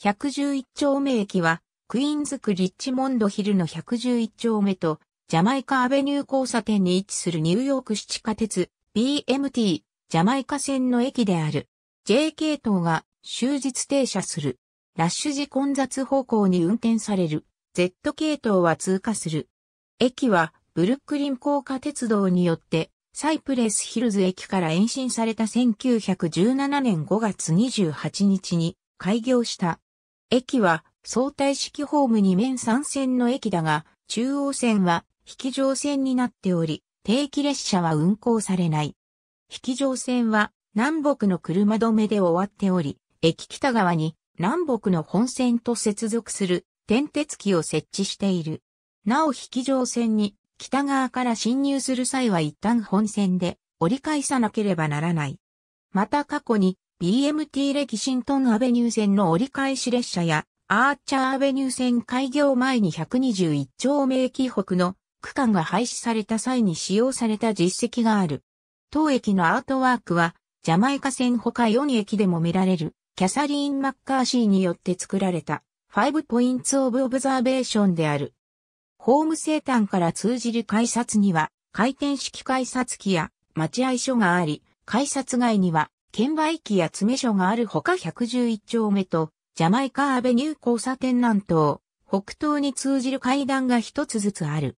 111丁目駅は、クイーンズクリッチモンドヒルの111丁目と、ジャマイカアベニュー交差点に位置するニューヨーク市地下鉄 BMT ジャマイカ線の駅である。J 系統が終日停車する。ラッシュ時混雑方向に運転される。Z 系統は通過する。駅はブルックリン高架鉄道によってサイプレスヒルズ駅から延伸された1917年5月28日に開業した駅は相対式ホーム2面3線の駅だが、中央線は引き上線になっており、定期列車は運行されない。引き上線は南北の車止めで終わっており、駅北側に南北の本線と接続する点鉄機を設置している。なお引き上線に北側から進入する際は一旦本線で折り返さなければならない。また過去に BMT レ新シントンアベニュー線の折り返し列車や、アーチャーアベニュー線開業前に121丁目駅北の区間が廃止された際に使用された実績がある。当駅のアートワークは、ジャマイカ線他4駅でも見られる、キャサリーン・マッカーシーによって作られた、5ポイン n オブ・オブザーベーションである。ホーム生誕から通じる改札には、回転式改札機や待合所があり、改札外には券売機や詰所があるほか111丁目と、ジャマイカアベニュー交差点南東、北東に通じる階段が一つずつある。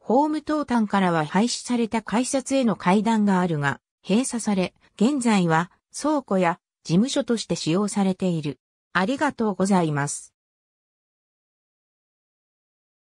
ホーム東端からは廃止された改札への階段があるが、閉鎖され、現在は倉庫や事務所として使用されている。ありがとうございます。